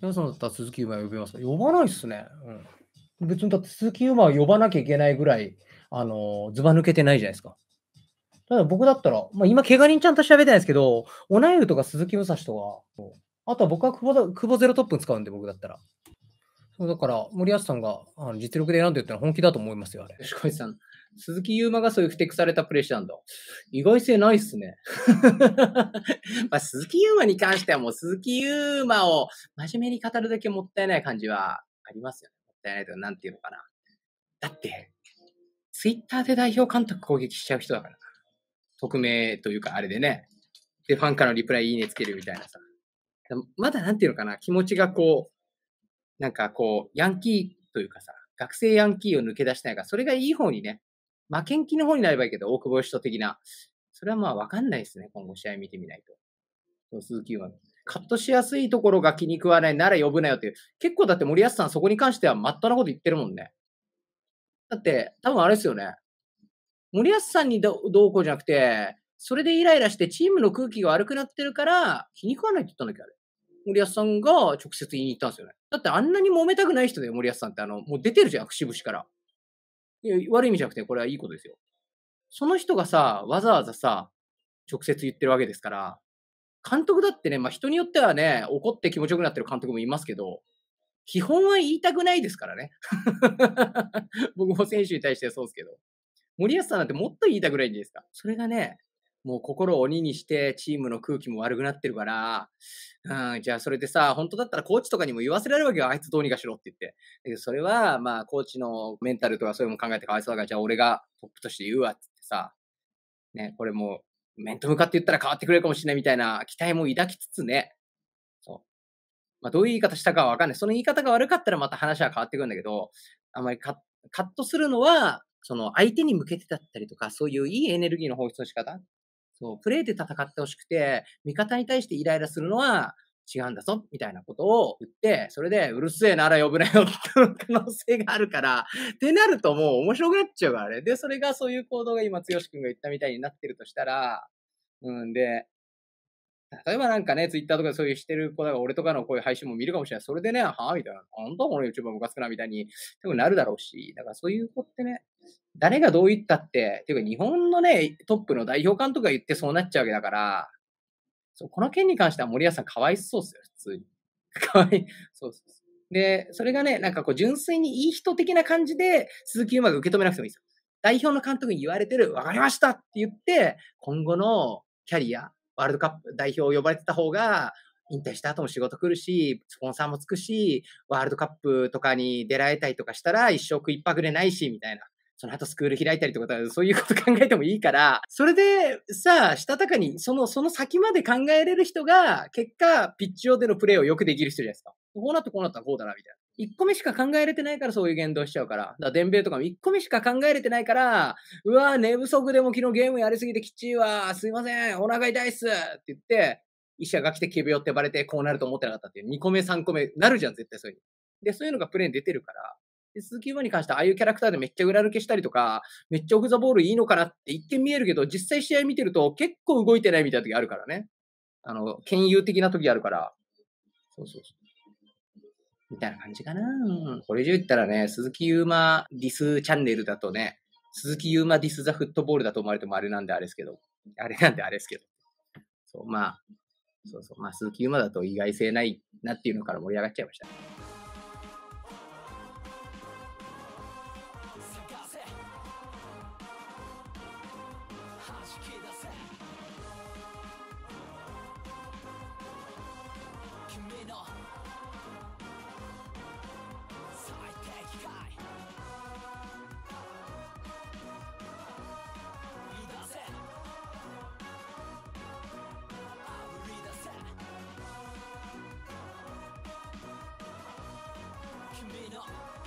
皆さんだったら鈴木馬呼びます呼ばないっすね。うん、別にだって鈴木馬は呼ばなきゃいけないぐらい、あの、ずば抜けてないじゃないですか。ただ僕だったら、まあ、今、怪我人ちゃんと調べてないですけど、オナエルとか鈴木武蔵とか、あとは僕は久保だ久保ゼロトップに使うんで、僕だったら。そうだから、森保さんがあの実力で選んでるってのは本気だと思いますよ、あれ。吉川さん、鈴木優馬がそういう不適されたプレッシャーなんだ。意外性ないっすね。まあ、鈴木優馬に関してはもう鈴木優馬を真面目に語るだけもったいない感じはありますよね。もったいないとなんていうのかな。だって、ツイッターで代表監督攻撃しちゃう人だから匿名というか、あれでね。で、ファンからのリプライいいねつけるみたいなさ。まだなんていうのかな、気持ちがこう、なんかこう、ヤンキーというかさ、学生ヤンキーを抜け出したいから、それがいい方にね、負けん気の方になればいいけど、大久保人的な。それはまあわかんないですね。今後試合見てみないと。鈴木は。カットしやすいところが気に食わないなら呼ぶなよっていう。結構だって森保さんそこに関しては真っ当なこと言ってるもんね。だって、多分あれですよね。森保さんにどどうこうじゃなくて、それでイライラしてチームの空気が悪くなってるから、気に食わないって言ったんだっけ、あれ。森保さんが直接言いに行ったんですよね。だってあんなに揉めたくない人だよ、森保さんって。あの、もう出てるじゃん、握手節から。いや、悪い意味じゃなくて、これはいいことですよ。その人がさ、わざわざさ、直接言ってるわけですから、監督だってね、まあ人によってはね、怒って気持ちよくなってる監督もいますけど、基本は言いたくないですからね。僕も選手に対してはそうですけど。森保さんなんてもっと言いたくないんじゃないですか。それがね、もう心を鬼にしてチームの空気も悪くなってるから、うん、じゃあそれでさ、本当だったらコーチとかにも言わせられるわけよ。あいつどうにかしろって言って。だけどそれは、まあ、コーチのメンタルとかそういうのも考えてかわいそうだから、じゃあ俺がトップとして言うわってってさ、ね、これもう、面と向かって言ったら変わってくれるかもしれないみたいな期待も抱きつつね、そう。まあ、どういう言い方したかはわかんない。その言い方が悪かったらまた話は変わってくるんだけど、あんまりカットするのは、その相手に向けてだったりとか、そういういいエネルギーの放出の仕方そう、プレイで戦ってほしくて、味方に対してイライラするのは違うんだぞ、みたいなことを言って、それで、うるせえなら呼ぶなよ人の可能性があるから、ってなるともう面白くなっちゃうからね。で、それがそういう行動が今、剛くんが言ったみたいになってるとしたら、うんで、例えばなんかね、ツイッターとかそういうしてる子だから俺とかのこういう配信も見るかもしれない。それでね、はぁみたいな。本んたこの YouTuber ムカつくなみたいに、多分なるだろうし。だからそういう子ってね、誰がどう言ったって、ていうか日本のね、トップの代表監督が言ってそうなっちゃうわけだから、そうこの件に関しては森保さんかわいそうっすよ、普通に。かわいそうそうで、それがね、なんかこう純粋にいい人的な感じで、鈴木うまく受け止めなくてもいいですよ。代表の監督に言われてる、わかりましたって言って、今後のキャリア、ワールドカップ代表を呼ばれてた方が、引退した後も仕事来るし、スポンサーもつくし、ワールドカップとかに出られたりとかしたら一生食いっぱぐれないし、みたいな。その後スクール開いたりとか、そういうこと考えてもいいから、それでさ、したたかに、その、その先まで考えれる人が、結果、ピッチ上でのプレーをよくできる人じゃないですか。こうなってこうなったらこうだな、みたいな。一個目しか考えれてないからそういう言動しちゃうから。だから伝米とかも一個目しか考えれてないから、うわー寝不足でも昨日ゲームやりすぎてきっちいわすいません、お腹痛いっすって言って、医者が来て仮病ってばれてこうなると思ってなかったっていう。二個目、三個目、なるじゃん、絶対そういう。で、そういうのがプレーに出てるから、で鈴木優馬に関しては、ああいうキャラクターでめっちゃ裏抜けしたりとか、めっちゃオフ・ザ・ボールいいのかなって一見見えるけど、実際試合見てると結構動いてないみたいな時あるからね。あの、兼有的な時あるから。そうそうそう。みたいな感じかな。うん、これ以上言ったらね、鈴木優馬ディスチャンネルだとね、鈴木優馬ディス・ザ・フットボールだと思われてもあれなんであれですけど、あれなんであれですけど。そう、まあ、そうそう、まあ、鈴木優馬だと意外性ないなっていうのから盛り上がっちゃいました。き出せ君の最適解言い出せあぶり出せ君の